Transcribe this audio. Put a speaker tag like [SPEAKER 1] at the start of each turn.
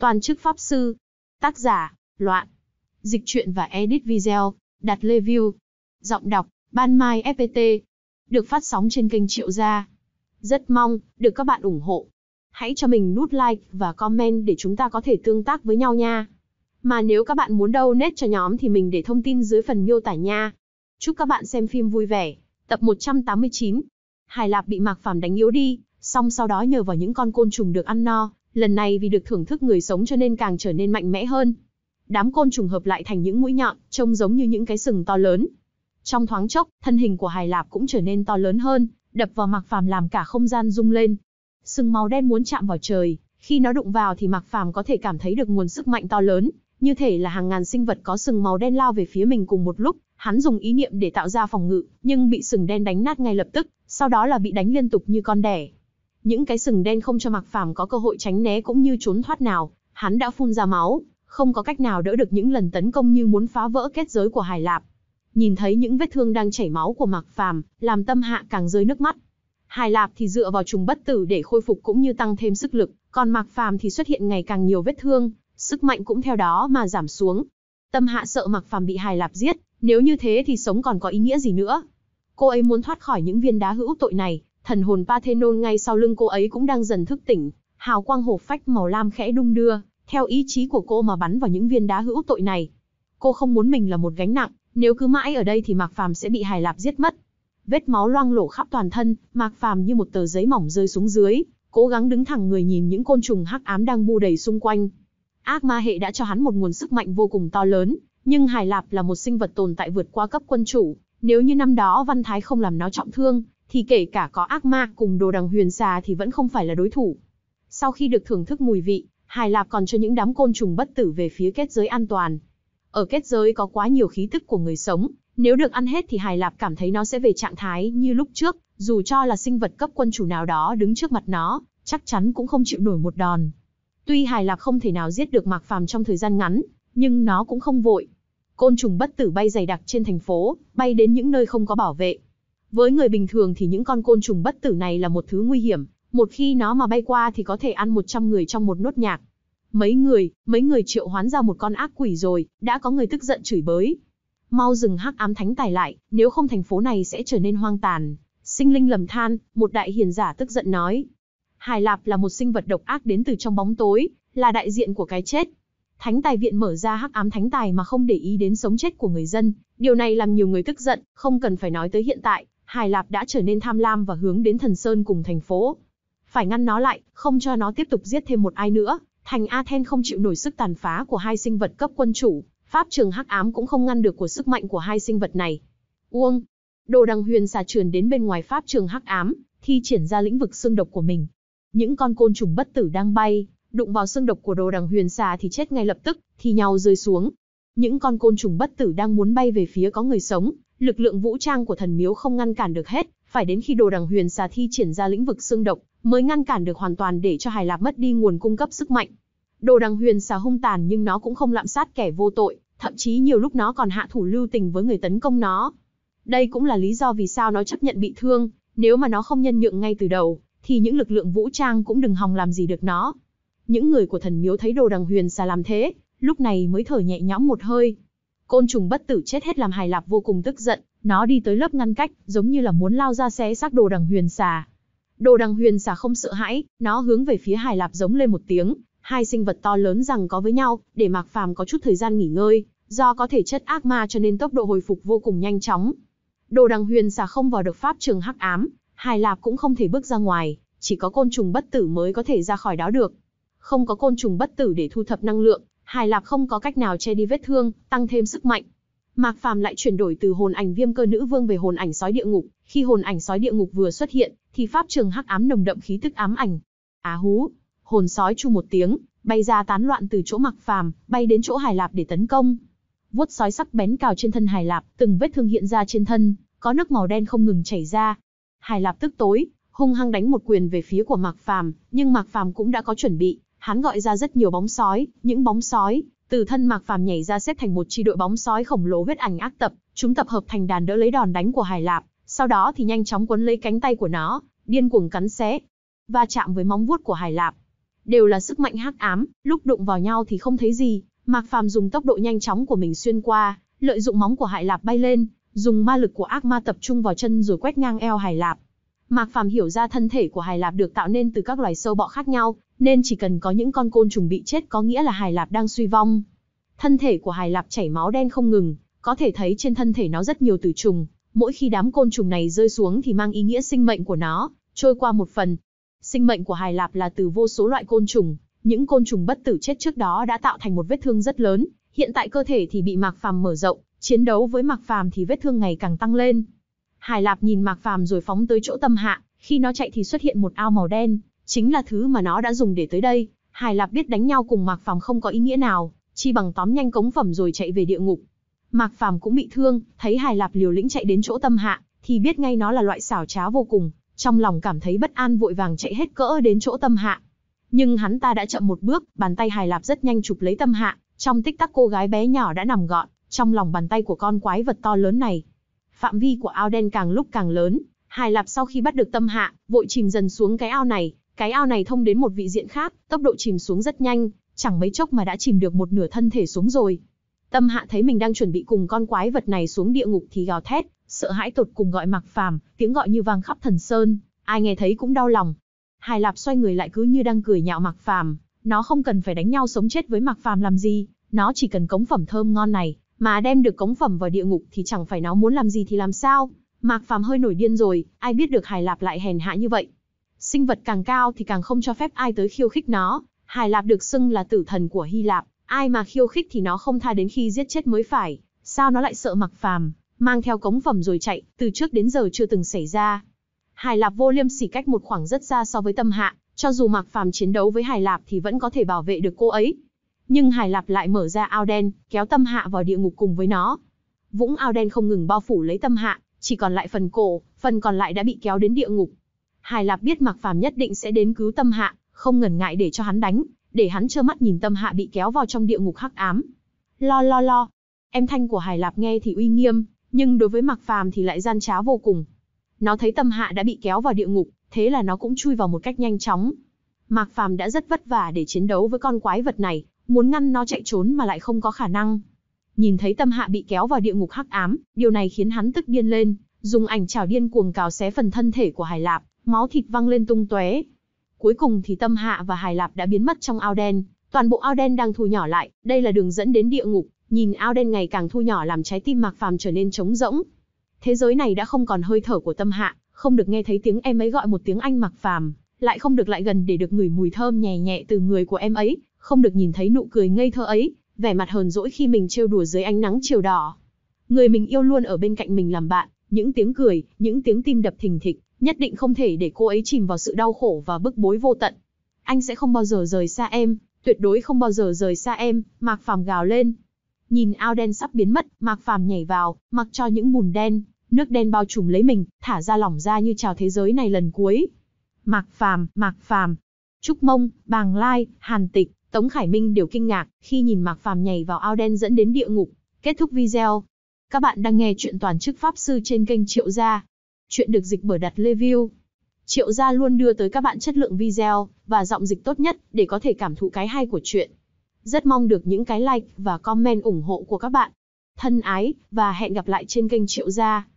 [SPEAKER 1] Toàn chức Pháp Sư. Tác giả, Loạn. Dịch truyện và edit video, đặt lê view. Giọng đọc, Ban Mai FPT. Được phát sóng trên kênh Triệu Gia. Rất mong, được các bạn ủng hộ. Hãy cho mình nút like và comment để chúng ta có thể tương tác với nhau nha. Mà nếu các bạn muốn đâu nét cho nhóm thì mình để thông tin dưới phần miêu tả nha. Chúc các bạn xem phim vui vẻ. Tập 189. Hải Lạp bị Mạc Phàm đánh yếu đi, song sau đó nhờ vào những con côn trùng được ăn no, lần này vì được thưởng thức người sống cho nên càng trở nên mạnh mẽ hơn. Đám côn trùng hợp lại thành những mũi nhọn, trông giống như những cái sừng to lớn. Trong thoáng chốc, thân hình của Hải Lạp cũng trở nên to lớn hơn, đập vào Mạc Phàm làm cả không gian rung lên. Sừng màu đen muốn chạm vào trời, khi nó đụng vào thì Mạc Phàm có thể cảm thấy được nguồn sức mạnh to lớn, như thể là hàng ngàn sinh vật có sừng màu đen lao về phía mình cùng một lúc, hắn dùng ý niệm để tạo ra phòng ngự, nhưng bị sừng đen đánh nát ngay lập tức, sau đó là bị đánh liên tục như con đẻ những cái sừng đen không cho Mặc Phàm có cơ hội tránh né cũng như trốn thoát nào, hắn đã phun ra máu, không có cách nào đỡ được những lần tấn công như muốn phá vỡ kết giới của Hải Lạp. Nhìn thấy những vết thương đang chảy máu của Mặc Phàm, làm Tâm Hạ càng rơi nước mắt. Hải Lạp thì dựa vào trùng bất tử để khôi phục cũng như tăng thêm sức lực, còn Mặc Phàm thì xuất hiện ngày càng nhiều vết thương, sức mạnh cũng theo đó mà giảm xuống. Tâm Hạ sợ Mặc Phàm bị Hải Lạp giết, nếu như thế thì sống còn có ý nghĩa gì nữa? Cô ấy muốn thoát khỏi những viên đá hữu tội này, Thần hồn Parthenon ngay sau lưng cô ấy cũng đang dần thức tỉnh, hào quang hổ phách màu lam khẽ đung đưa, theo ý chí của cô mà bắn vào những viên đá hữu tội này. Cô không muốn mình là một gánh nặng, nếu cứ mãi ở đây thì Mạc Phàm sẽ bị Hải Lạp giết mất. Vết máu loang lổ khắp toàn thân, Mạc Phàm như một tờ giấy mỏng rơi xuống dưới, cố gắng đứng thẳng người nhìn những côn trùng hắc ám đang bu đầy xung quanh. Ác ma hệ đã cho hắn một nguồn sức mạnh vô cùng to lớn, nhưng Hải Lạp là một sinh vật tồn tại vượt qua cấp quân chủ, nếu như năm đó Văn Thái không làm nó trọng thương, thì kể cả có ác ma cùng đồ đằng huyền xà thì vẫn không phải là đối thủ. Sau khi được thưởng thức mùi vị, Hải Lạp còn cho những đám côn trùng bất tử về phía kết giới an toàn. Ở kết giới có quá nhiều khí tức của người sống, nếu được ăn hết thì Hải Lạp cảm thấy nó sẽ về trạng thái như lúc trước, dù cho là sinh vật cấp quân chủ nào đó đứng trước mặt nó, chắc chắn cũng không chịu nổi một đòn. Tuy Hải Lạp không thể nào giết được Mạc Phàm trong thời gian ngắn, nhưng nó cũng không vội. Côn trùng bất tử bay dày đặc trên thành phố, bay đến những nơi không có bảo vệ, với người bình thường thì những con côn trùng bất tử này là một thứ nguy hiểm, một khi nó mà bay qua thì có thể ăn 100 người trong một nốt nhạc. Mấy người, mấy người triệu hoán ra một con ác quỷ rồi, đã có người tức giận chửi bới. Mau dừng hắc ám thánh tài lại, nếu không thành phố này sẽ trở nên hoang tàn. Sinh linh lầm than, một đại hiền giả tức giận nói. Hải Lạp là một sinh vật độc ác đến từ trong bóng tối, là đại diện của cái chết. Thánh tài viện mở ra hắc ám thánh tài mà không để ý đến sống chết của người dân, điều này làm nhiều người tức giận, không cần phải nói tới hiện tại, Hải Lạp đã trở nên tham lam và hướng đến thần sơn cùng thành phố. Phải ngăn nó lại, không cho nó tiếp tục giết thêm một ai nữa. Thành Athen không chịu nổi sức tàn phá của hai sinh vật cấp quân chủ, pháp trường hắc ám cũng không ngăn được của sức mạnh của hai sinh vật này. Uông, đồ đằng huyền xà truyền đến bên ngoài pháp trường hắc ám, thi triển ra lĩnh vực xương độc của mình. Những con côn trùng bất tử đang bay, đụng vào xương độc của đồ đằng huyền xà thì chết ngay lập tức, thì nhau rơi xuống. Những con côn trùng bất tử đang muốn bay về phía có người sống, lực lượng vũ trang của thần miếu không ngăn cản được hết, phải đến khi đồ đằng huyền xà thi triển ra lĩnh vực xương động mới ngăn cản được hoàn toàn để cho Hải Lạp mất đi nguồn cung cấp sức mạnh. Đồ đằng huyền xà hung tàn nhưng nó cũng không lạm sát kẻ vô tội, thậm chí nhiều lúc nó còn hạ thủ lưu tình với người tấn công nó. Đây cũng là lý do vì sao nó chấp nhận bị thương, nếu mà nó không nhân nhượng ngay từ đầu, thì những lực lượng vũ trang cũng đừng hòng làm gì được nó. Những người của thần miếu thấy đồ đằng huyền xà làm thế, lúc này mới thở nhẹ nhõm một hơi. Côn trùng bất tử chết hết làm hài lạp vô cùng tức giận, nó đi tới lớp ngăn cách, giống như là muốn lao ra xé xác đồ đằng huyền xà. Đồ đằng huyền xà không sợ hãi, nó hướng về phía hài lạp giống lên một tiếng, hai sinh vật to lớn rằng có với nhau, để Mạc Phàm có chút thời gian nghỉ ngơi, do có thể chất ác ma cho nên tốc độ hồi phục vô cùng nhanh chóng. Đồ đằng huyền xà không vào được pháp trường hắc ám, hài lạp cũng không thể bước ra ngoài, chỉ có côn trùng bất tử mới có thể ra khỏi đó được. Không có côn trùng bất tử để thu thập năng lượng, Hải Lạp không có cách nào che đi vết thương, tăng thêm sức mạnh. Mạc Phàm lại chuyển đổi từ hồn ảnh viêm cơ nữ vương về hồn ảnh sói địa ngục, khi hồn ảnh sói địa ngục vừa xuất hiện, thì pháp trường hắc ám nồng đậm khí tức ám ảnh. Á à hú, hồn sói chu một tiếng, bay ra tán loạn từ chỗ Mạc Phàm, bay đến chỗ Hải Lạp để tấn công. Vuốt sói sắc bén cào trên thân Hải Lạp, từng vết thương hiện ra trên thân, có nước màu đen không ngừng chảy ra. Hải Lạp tức tối, hung hăng đánh một quyền về phía của Mạc Phàm, nhưng Mạc Phàm cũng đã có chuẩn bị, hắn gọi ra rất nhiều bóng sói, những bóng sói từ thân mạc phàm nhảy ra xếp thành một chi đội bóng sói khổng lồ huyết ảnh ác tập, chúng tập hợp thành đàn đỡ lấy đòn đánh của Hải Lạp, sau đó thì nhanh chóng quấn lấy cánh tay của nó, điên cuồng cắn xé, và chạm với móng vuốt của Hải Lạp. Đều là sức mạnh hắc ám, lúc đụng vào nhau thì không thấy gì, Mạc Phàm dùng tốc độ nhanh chóng của mình xuyên qua, lợi dụng móng của Hải Lạp bay lên, dùng ma lực của ác ma tập trung vào chân rồi quét ngang eo Hải Lạp. Mạc Phàm hiểu ra thân thể của Hải Lạp được tạo nên từ các loài sâu bọ khác nhau, nên chỉ cần có những con côn trùng bị chết có nghĩa là Hải Lạp đang suy vong. Thân thể của Hải Lạp chảy máu đen không ngừng, có thể thấy trên thân thể nó rất nhiều tử trùng, mỗi khi đám côn trùng này rơi xuống thì mang ý nghĩa sinh mệnh của nó trôi qua một phần. Sinh mệnh của Hải Lạp là từ vô số loại côn trùng, những côn trùng bất tử chết trước đó đã tạo thành một vết thương rất lớn, hiện tại cơ thể thì bị Mạc Phàm mở rộng, chiến đấu với Mạc Phàm thì vết thương ngày càng tăng lên. Hải Lạp nhìn Mạc Phàm rồi phóng tới chỗ Tâm Hạ, khi nó chạy thì xuất hiện một ao màu đen, chính là thứ mà nó đã dùng để tới đây. Hải Lạp biết đánh nhau cùng Mạc Phàm không có ý nghĩa nào, chi bằng tóm nhanh cống phẩm rồi chạy về địa ngục. Mạc Phàm cũng bị thương, thấy Hải Lạp liều lĩnh chạy đến chỗ Tâm Hạ, thì biết ngay nó là loại xảo trá vô cùng, trong lòng cảm thấy bất an vội vàng chạy hết cỡ đến chỗ Tâm Hạ. Nhưng hắn ta đã chậm một bước, bàn tay Hải Lạp rất nhanh chụp lấy Tâm Hạ, trong tích tắc cô gái bé nhỏ đã nằm gọn trong lòng bàn tay của con quái vật to lớn này phạm vi của ao đen càng lúc càng lớn, Hải Lạp sau khi bắt được tâm hạ, vội chìm dần xuống cái ao này, cái ao này thông đến một vị diện khác, tốc độ chìm xuống rất nhanh, chẳng mấy chốc mà đã chìm được một nửa thân thể xuống rồi. Tâm hạ thấy mình đang chuẩn bị cùng con quái vật này xuống địa ngục thì gào thét, sợ hãi tột cùng gọi mặc phàm, tiếng gọi như vang khắp thần sơn, ai nghe thấy cũng đau lòng. Hải Lạp xoay người lại cứ như đang cười nhạo mặc phàm, nó không cần phải đánh nhau sống chết với mặc phàm làm gì, nó chỉ cần cống phẩm thơm ngon này, mà đem được cống phẩm vào địa ngục thì chẳng phải nó muốn làm gì thì làm sao. Mạc Phàm hơi nổi điên rồi, ai biết được Hải Lạp lại hèn hạ như vậy. Sinh vật càng cao thì càng không cho phép ai tới khiêu khích nó, Hải Lạp được xưng là tử thần của Hy Lạp, ai mà khiêu khích thì nó không tha đến khi giết chết mới phải, sao nó lại sợ Mạc Phàm, mang theo cống phẩm rồi chạy, từ trước đến giờ chưa từng xảy ra. Hải Lạp vô liêm sỉ cách một khoảng rất xa so với tâm hạ, cho dù Mạc Phàm chiến đấu với Hải Lạp thì vẫn có thể bảo vệ được cô ấy, nhưng Hải Lạp lại mở ra ao đen, kéo tâm hạ vào địa ngục cùng với nó. Vũng ao đen không ngừng bao phủ lấy tâm hạ, chỉ còn lại phần cổ, phần còn lại đã bị kéo đến địa ngục. Hải Lạp biết Mạc Phàm nhất định sẽ đến cứu tâm hạ, không ngần ngại để cho hắn đánh, để hắn trơ mắt nhìn tâm hạ bị kéo vào trong địa ngục hắc ám. Lo lo lo. Em thanh của Hải Lạp nghe thì uy nghiêm, nhưng đối với Mạc Phàm thì lại gian trá vô cùng. Nó thấy tâm hạ đã bị kéo vào địa ngục, thế là nó cũng chui vào một cách nhanh chóng. Mạc Phàm đã rất vất vả để chiến đấu với con quái vật này, muốn ngăn nó chạy trốn mà lại không có khả năng. Nhìn thấy tâm hạ bị kéo vào địa ngục hắc ám, điều này khiến hắn tức điên lên, dùng ảnh chảo điên cuồng cào xé phần thân thể của Hải Lạp, máu thịt văng lên tung tóe. Cuối cùng thì tâm hạ và Hải Lạp đã biến mất trong ao đen, toàn bộ ao đen đang thu nhỏ lại, đây là đường dẫn đến địa ngục, nhìn ao đen ngày càng thu nhỏ làm trái tim Mạc Phàm trở nên trống rỗng. Thế giới này đã không còn hơi thở của tâm hạ, không được nghe thấy tiếng em ấy gọi một tiếng anh Mạc Phàm, lại không được lại gần để được ngửi mùi thơm nhẹ nhẹ từ người của em ấy, không được nhìn thấy nụ cười ngây thơ ấy, vẻ mặt hờn dỗi khi mình trêu đùa dưới ánh nắng chiều đỏ. Người mình yêu luôn ở bên cạnh mình làm bạn, những tiếng cười, những tiếng tim đập thình thịch, nhất định không thể để cô ấy chìm vào sự đau khổ và bức bối vô tận. Anh sẽ không bao giờ rời xa em, tuyệt đối không bao giờ rời xa em, Mạc Phàm gào lên. Nhìn ao đen sắp biến mất, Mạc Phàm nhảy vào, mặc cho những bùn đen, nước đen bao trùm lấy mình, thả ra lỏng ra như chào thế giới này lần cuối. Mạc Phàm, Mạc Phàm, Trúc Mông, Bàng Lai, Hàn Tịch, Tống Khải Minh đều kinh ngạc khi nhìn Mạc Phàm nhảy vào ao đen dẫn đến địa ngục. Kết thúc video. Các bạn đang nghe chuyện toàn chức pháp sư trên kênh Triệu Gia. Chuyện được dịch bởi đặt review. Triệu Gia luôn đưa tới các bạn chất lượng video và giọng dịch tốt nhất để có thể cảm thụ cái hay của chuyện. Rất mong được những cái like và comment ủng hộ của các bạn. Thân ái và hẹn gặp lại trên kênh Triệu Gia.